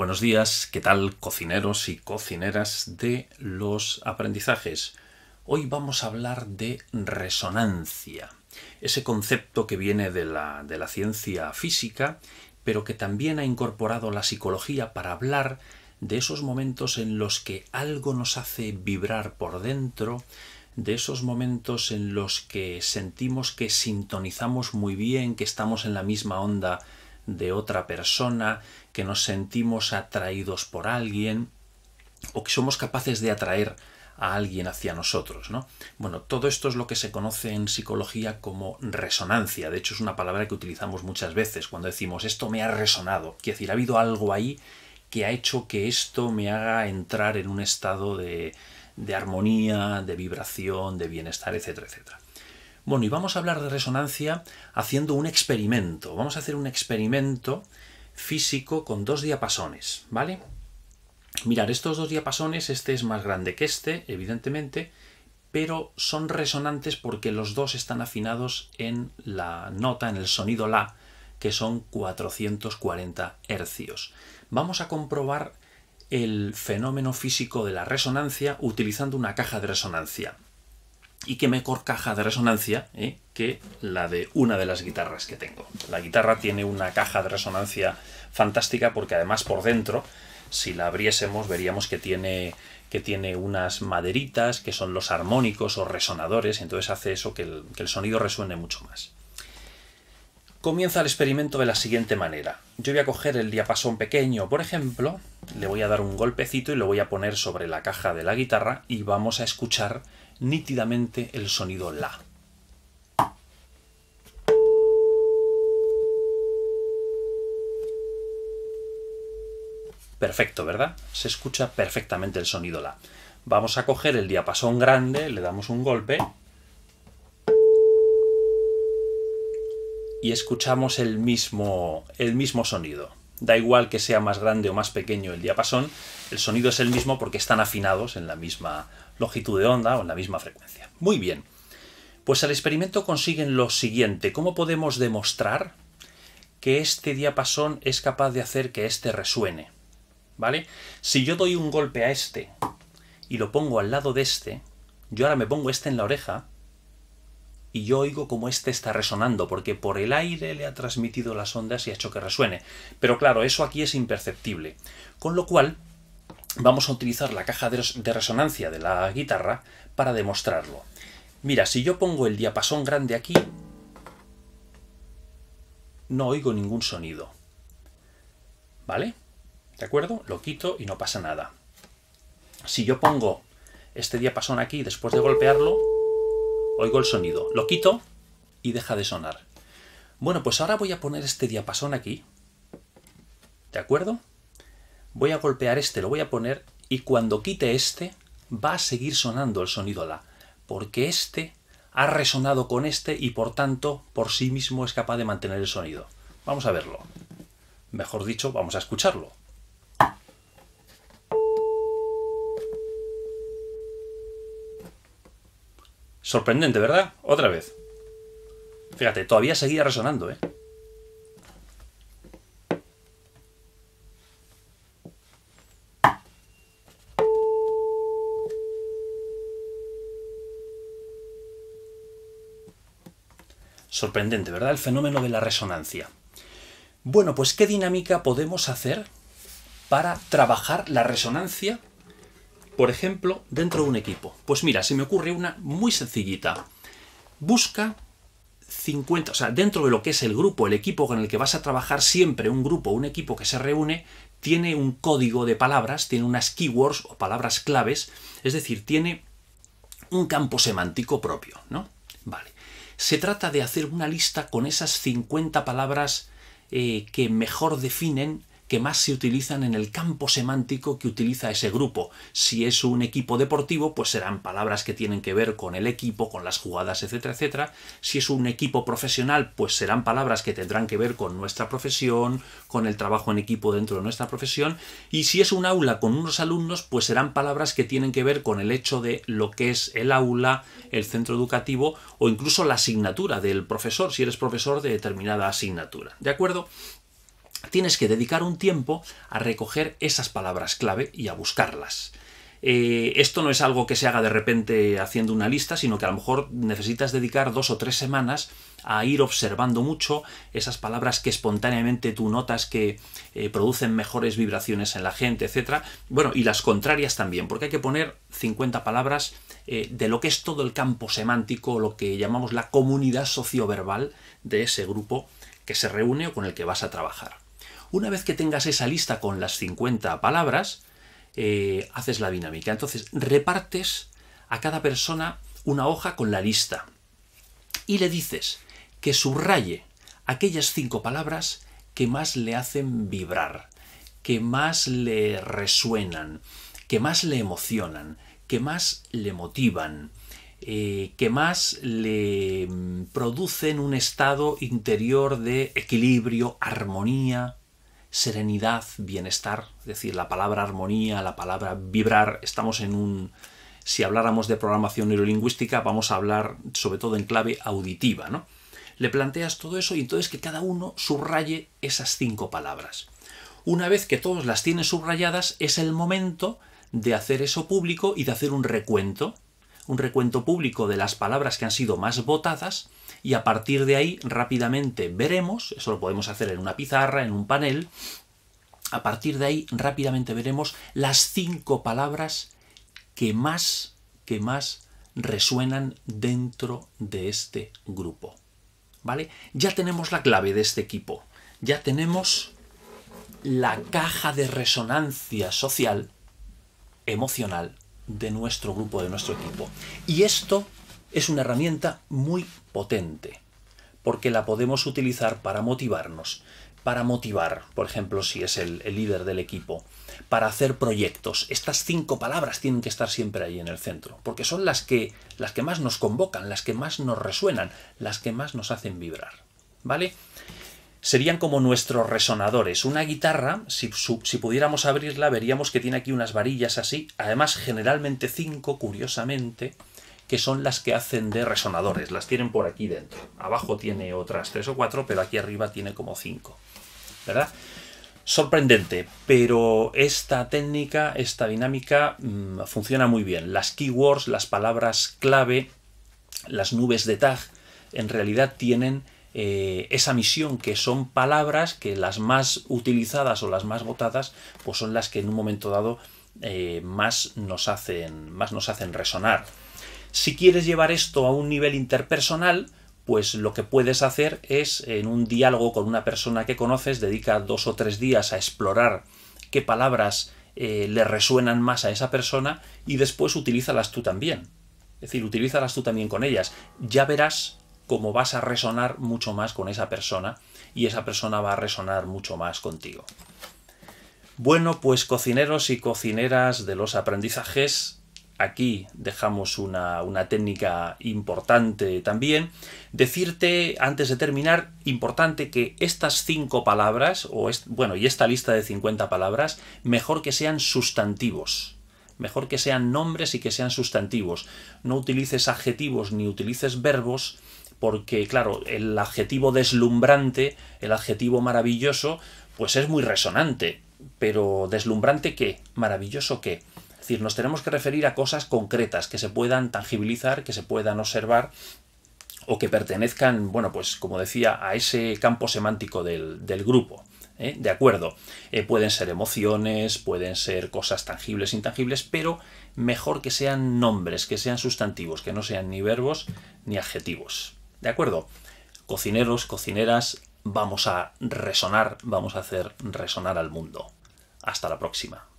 Buenos días, ¿qué tal cocineros y cocineras de los aprendizajes? Hoy vamos a hablar de resonancia, ese concepto que viene de la, de la ciencia física, pero que también ha incorporado la psicología para hablar de esos momentos en los que algo nos hace vibrar por dentro, de esos momentos en los que sentimos que sintonizamos muy bien, que estamos en la misma onda de otra persona, que nos sentimos atraídos por alguien o que somos capaces de atraer a alguien hacia nosotros, ¿no? Bueno, todo esto es lo que se conoce en psicología como resonancia. De hecho, es una palabra que utilizamos muchas veces cuando decimos esto me ha resonado. Quiere decir, ha habido algo ahí que ha hecho que esto me haga entrar en un estado de, de armonía, de vibración, de bienestar, etcétera, etcétera. Bueno, y vamos a hablar de resonancia haciendo un experimento. Vamos a hacer un experimento físico con dos diapasones, ¿vale? Mirar, estos dos diapasones, este es más grande que este, evidentemente, pero son resonantes porque los dos están afinados en la nota, en el sonido La, que son 440 hercios. Vamos a comprobar el fenómeno físico de la resonancia utilizando una caja de resonancia y que mejor caja de resonancia ¿eh? que la de una de las guitarras que tengo. La guitarra tiene una caja de resonancia fantástica porque además por dentro, si la abriésemos, veríamos que tiene, que tiene unas maderitas que son los armónicos o resonadores, entonces hace eso que el, que el sonido resuene mucho más. Comienza el experimento de la siguiente manera. Yo voy a coger el diapasón pequeño, por ejemplo, le voy a dar un golpecito y lo voy a poner sobre la caja de la guitarra y vamos a escuchar nítidamente el sonido La. Perfecto, ¿verdad? Se escucha perfectamente el sonido La. Vamos a coger el diapasón grande, le damos un golpe y escuchamos el mismo, el mismo sonido. Da igual que sea más grande o más pequeño el diapasón, el sonido es el mismo porque están afinados en la misma longitud de onda o en la misma frecuencia. Muy bien. Pues al experimento consiguen lo siguiente. ¿Cómo podemos demostrar que este diapasón es capaz de hacer que este resuene? ¿Vale? Si yo doy un golpe a este y lo pongo al lado de este, yo ahora me pongo este en la oreja y yo oigo como este está resonando, porque por el aire le ha transmitido las ondas y ha hecho que resuene. Pero claro, eso aquí es imperceptible. Con lo cual, vamos a utilizar la caja de resonancia de la guitarra para demostrarlo. Mira, si yo pongo el diapasón grande aquí, no oigo ningún sonido. ¿Vale? ¿De acuerdo? Lo quito y no pasa nada. Si yo pongo este diapasón aquí después de golpearlo, oigo el sonido, lo quito y deja de sonar. Bueno, pues ahora voy a poner este diapasón aquí, ¿de acuerdo? Voy a golpear este, lo voy a poner y cuando quite este va a seguir sonando el sonido La, porque este ha resonado con este y por tanto por sí mismo es capaz de mantener el sonido. Vamos a verlo. Mejor dicho, vamos a escucharlo. Sorprendente, ¿verdad? Otra vez. Fíjate, todavía seguía resonando, ¿eh? Sorprendente, ¿verdad? El fenómeno de la resonancia. Bueno, pues ¿qué dinámica podemos hacer para trabajar la resonancia por ejemplo, dentro de un equipo? Pues mira, se me ocurre una muy sencillita. Busca 50, o sea, dentro de lo que es el grupo, el equipo con el que vas a trabajar siempre, un grupo, un equipo que se reúne, tiene un código de palabras, tiene unas keywords o palabras claves, es decir, tiene un campo semántico propio, ¿no? Vale. Se trata de hacer una lista con esas 50 palabras eh, que mejor definen que más se utilizan en el campo semántico que utiliza ese grupo. Si es un equipo deportivo, pues serán palabras que tienen que ver con el equipo, con las jugadas, etcétera, etcétera. Si es un equipo profesional, pues serán palabras que tendrán que ver con nuestra profesión, con el trabajo en equipo dentro de nuestra profesión. Y si es un aula con unos alumnos, pues serán palabras que tienen que ver con el hecho de lo que es el aula, el centro educativo o incluso la asignatura del profesor, si eres profesor de determinada asignatura. ¿De acuerdo? tienes que dedicar un tiempo a recoger esas palabras clave y a buscarlas. Eh, esto no es algo que se haga de repente haciendo una lista, sino que a lo mejor necesitas dedicar dos o tres semanas a ir observando mucho esas palabras que espontáneamente tú notas que eh, producen mejores vibraciones en la gente, etc. Bueno, y las contrarias también, porque hay que poner 50 palabras eh, de lo que es todo el campo semántico, lo que llamamos la comunidad socioverbal de ese grupo que se reúne o con el que vas a trabajar. Una vez que tengas esa lista con las 50 palabras, eh, haces la dinámica. Entonces, repartes a cada persona una hoja con la lista y le dices que subraye aquellas cinco palabras que más le hacen vibrar, que más le resuenan, que más le emocionan, que más le motivan, eh, que más le mm, producen un estado interior de equilibrio, armonía, serenidad, bienestar, es decir, la palabra armonía, la palabra vibrar, estamos en un... Si habláramos de programación neurolingüística, vamos a hablar sobre todo en clave auditiva, ¿no? Le planteas todo eso y entonces que cada uno subraye esas cinco palabras. Una vez que todos las tienen subrayadas, es el momento de hacer eso público y de hacer un recuento, un recuento público de las palabras que han sido más votadas y a partir de ahí rápidamente veremos, eso lo podemos hacer en una pizarra, en un panel, a partir de ahí rápidamente veremos las cinco palabras que más, que más resuenan dentro de este grupo. ¿Vale? Ya tenemos la clave de este equipo, ya tenemos la caja de resonancia social, emocional, de nuestro grupo, de nuestro equipo. Y esto es una herramienta muy potente, porque la podemos utilizar para motivarnos, para motivar, por ejemplo, si es el, líder del equipo, para hacer proyectos. Estas cinco palabras tienen que estar siempre ahí en el centro, porque son las que, las que más nos convocan, las que más nos resuenan, las que más nos hacen vibrar. ¿Vale? Serían como nuestros resonadores. Una guitarra, si, si pudiéramos abrirla, veríamos que tiene aquí unas varillas así, además generalmente cinco, curiosamente, que son las que hacen de resonadores. Las tienen por aquí dentro. Abajo tiene otras tres o cuatro, pero aquí arriba tiene como cinco. ¿Verdad? Sorprendente, pero esta técnica, esta dinámica mm, funciona muy bien. Las keywords, las palabras clave, las nubes de tag, en realidad tienen eh, esa misión que son palabras que las más utilizadas o las más votadas, pues son las que en un momento dado eh, más, nos hacen, más nos hacen resonar. Si quieres llevar esto a un nivel interpersonal, pues lo que puedes hacer es en un diálogo con una persona que conoces, dedica dos o tres días a explorar qué palabras eh, le resuenan más a esa persona y después utilízalas tú también. Es decir, utilízalas tú también con ellas. Ya verás cómo vas a resonar mucho más con esa persona y esa persona va a resonar mucho más contigo. Bueno, pues cocineros y cocineras de los aprendizajes, aquí dejamos una, técnica importante también. Decirte, antes de terminar, importante que estas cinco palabras, o bueno, y esta lista de 50 palabras, mejor que sean sustantivos. Mejor que sean nombres y que sean sustantivos. No utilices adjetivos ni utilices verbos, porque, claro, el adjetivo deslumbrante, el adjetivo maravilloso, pues es muy resonante. Pero deslumbrante qué, maravilloso qué es decir, nos tenemos que referir a cosas concretas que se puedan tangibilizar, que se puedan observar o que pertenezcan, bueno, pues como decía, a ese campo semántico del, grupo. ¿eh? De acuerdo, eh, pueden ser emociones, pueden ser cosas tangibles, intangibles, pero mejor que sean nombres, que sean sustantivos, que no sean ni verbos ni adjetivos. ¿De acuerdo? Cocineros, cocineras, vamos a resonar, vamos a hacer resonar al mundo. Hasta la próxima.